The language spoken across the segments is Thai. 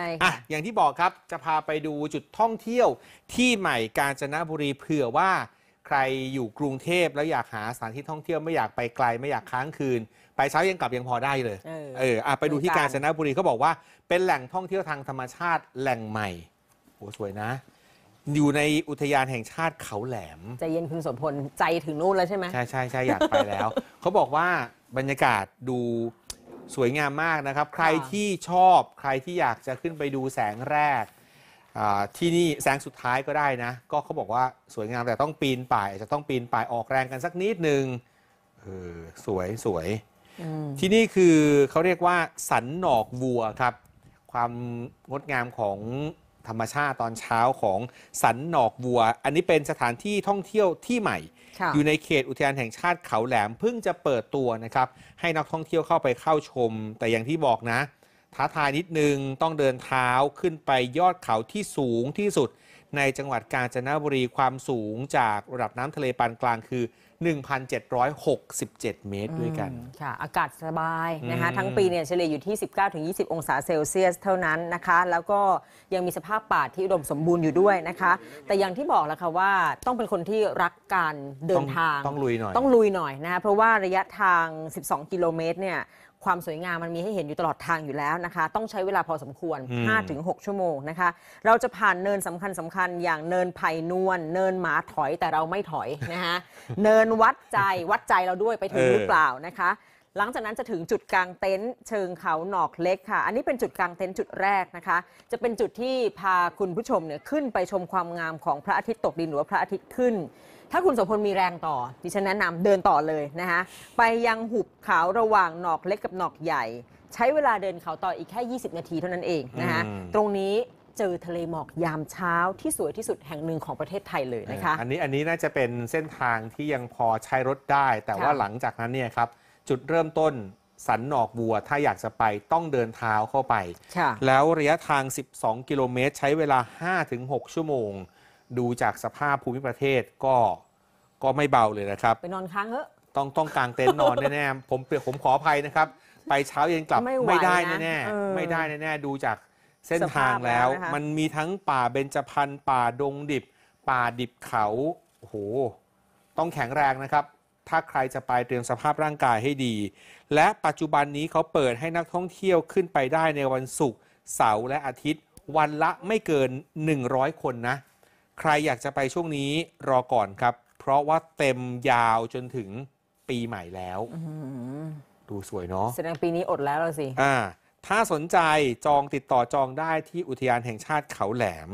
อ่ะอย่างที่บอกครับจะพาไปดูจุดท่องเที่ยว ที่ใหม่กาญจนบุรีเผื่อว่าใครอยู่กรุงเทพแล้วอยากหาสถานที่ท่องเที่ยว ไม่อยากไปไกลไม่อยากค้างคืน ไปเช้ายังกลับยังพอได้เลยเออเอออ่ะไปดูที่กาญจนบุรีเขาบอกว่า เป็นแหล่งท่องเที่ยวทางธรรมชาติแหล่งใหม่โอ้สวยนะ อยู่ในอุทยานแห่งชาติเขาแหลมใจเย็นคุณสมพลใจถึงนู่นแล้วใช่ไหมใช่ใช่ใช่อยากไปแล้ว เขาบอกว่าบรรยากาศดูสวยงามมากนะครับใครที่ชอบใครที่อยากจะขึ้นไปดูแสงแรกที่นี่แสงสุดท้ายก็ได้นะ ก็เขาบอกว่าสวยงามแต่ต้องปีนป่ายจะต้องปีนป่ายออกแรงกันสักนิดนึงเออสวยสวยที่นี่คือเขาเรียกว่าสันหนอกวัวครับ ความงดงามของธรรมชาติตอนเช้าของสันหนอกวัว อันนี้เป็นสถานที่ท่องเที่ยวที่ใหม่ อยู่ในเขตอุทยานแห่งชาติเขาแหลมเพิ่งจะเปิดตัวนะครับ ให้นักท่องเที่ยวเข้าไปเข้าชม แต่อย่างที่บอกนะ ท้าทายนิดนึง ต้องเดินเท้าขึ้นไปยอดเขาที่สูงที่สุดในจังหวัดกาญจนบุรีความสูงจากระดับน้ำทะเลปานกลางคือ 1,767 เมตรด้วยกัน ค่ะอากาศสบายนะคะทั้งปีเนี่ยเฉลี่ยอยู่ที่ 19-20 องศาเซลเซียสเท่านั้นนะคะ แล้วก็ยังมีสภาพป่าที่อุดมสมบูรณ์อยู่ด้วยนะคะ แต่อย่างที่บอกแล้วค่ะว่าต้องเป็นคนที่รักการเดินทางต้องลุยหน่อย ต้องลุยหน่อยนะคะเพราะว่าระยะทาง 12 กิโลเมตร เนี่ยความสวยงามมันมีให้เห็นอยู่ตลอดทางอยู่แล้วนะคะ ต้องใช้เวลาพอสมควร 5-6 ชั่วโมงนะคะ เราจะผ่านเนินสำคัญสำคัญอย่างเนินไผ่นวลเนินหมาถอยแต่เราไม่ถอยนะคะ เนินวัดใจวัดใจเราด้วยไปถึงหรือเปล่านะคะหลังจากนั้นจะถึงจุดกลางเต็นท์เชิงเขาหนอกเล็กค่ะ อันนี้เป็นจุดกลางเต็นท์จุดแรกนะคะ จะเป็นจุดที่พาคุณผู้ชมเนี่ยขึ้นไปชมความงามของพระอาทิตย์ตกดินหรือว่าพระอาทิตย์ขึ้น ถ้าคุณสมพลมีแรงต่อ ดิฉันแนะนำเดินต่อเลยนะคะ ไปยังหุบเขาระหว่างหนอกเล็กกับหนอกใหญ่ ใช้เวลาเดินเขาต่ออีกแค่ 20 นาทีเท่านั้นเองนะคะ ตรงนี้เจอทะเลหมอกยามเช้าที่สวยที่สุดแห่งหนึ่งของประเทศไทยเลยนะคะ อันนี้อันนี้น่าจะเป็นเส้นทางที่ยังพอใช้รถได้แต่ว่าหลังจากนั้นเนี่ยครับจุดเริ่มต้นสันหนอกวัวถ้าอยากจะไปต้องเดินเท้าเข้าไป แล้วระยะทาง 12 กิโลเมตร ใช้เวลา 5-6 ชั่วโมง ดูจากสภาพภูมิประเทศก็ก็ไม่เบาเลยนะครับ ไปนอนค้างเหอะ ต้องต้องกางเต็นท์นอนแน่ ๆ ผมเปียกผมขออภัยนะครับ ไปเช้าเย็นกลับไม่ได้แน่ๆไม่ได้แน่ ๆ ดูจากเส้นทางแล้ว มันมีทั้งป่าเบญจพรรณป่าดงดิบ ป่าดิบเขาโอ้โหต้องแข็งแรงนะครับถ้าใครจะไปเตรียมสภาพร่างกายให้ดี และปัจจุบันนี้เขาเปิดให้นักท่องเที่ยวขึ้นไปได้ในวันศุกร์เสาร์และอาทิตย์ วันละไม่เกิน 100 คนนะ ใครอยากจะไปช่วงนี้รอก่อนครับ เพราะว่าเต็มยาวจนถึงปีใหม่แล้ว ดูสวยเนาะแสดงปีนี้อดแล้วสิ อ่าถ้าสนใจจองติดต่อจองได้ที่อุทยานแห่งชาติเขาแหลม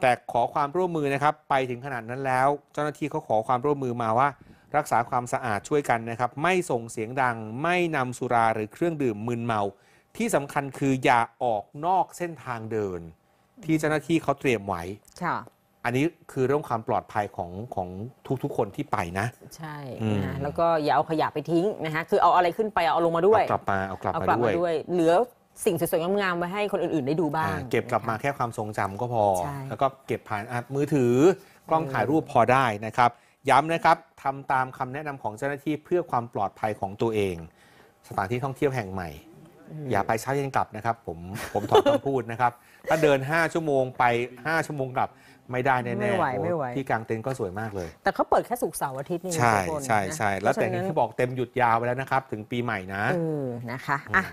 แต่ขอความร่วมมือนะครับไปถึงขนาดนั้นแล้ว เจ้าหน้าที่เขาขอความร่วมมือมาว่ารักษาความสะอาดช่วยกันนะครับ ไม่ส่งเสียงดังไม่นำสุราหรือเครื่องดื่มมึนเมา ที่สำคัญคืออย่าออกนอกเส้นทางเดิน ที่เจ้าหน้าที่เขาเตรียมไว้ค่ะอันนี้คือเรื่องความปลอดภัยของของทุกๆคนที่ไปนะ ใช่นะแล้วก็อย่าเอาขยะไปทิ้งนะคะคือเอาอะไรขึ้นไปเอาลงมาด้วยกลับมาเอากลับมาด้วย เหลือสิ่งสวยๆงามๆไว้ให้คนอื่นๆ ได้ดูบ้างเก็บกลับมาแค่ความทรงจำก็พอ แล้วก็เก็บผ่านมือถือ กล้องถ่ายรูปพอได้นะครับ ย้ำนะครับทำตามคำแนะนำของเจ้าหน้าที่เพื่อความปลอดภัยของตัวเอง สถานที่ท่องเที่ยวแห่งใหม่ อย่าไปเช้าเย็นกลับนะครับ ผมผมถอนคำพูดนะครับ ถ้าเดิน 5 ชั่วโมงไป 5 ชั่วโมงกลับไม่ได้แน่ๆน่ที่กลางเต็นท์ก็สวยมากเลย แต่เขาเปิดแค่ศุกร์เสาร์อาทิตย์นี่ใช่ใช่ใช่แล้วแต่ทนี่้บอกเต็มหยุดยาวไปแล้วนะครับ ถึงปีใหม่นะนะคะอ่ะ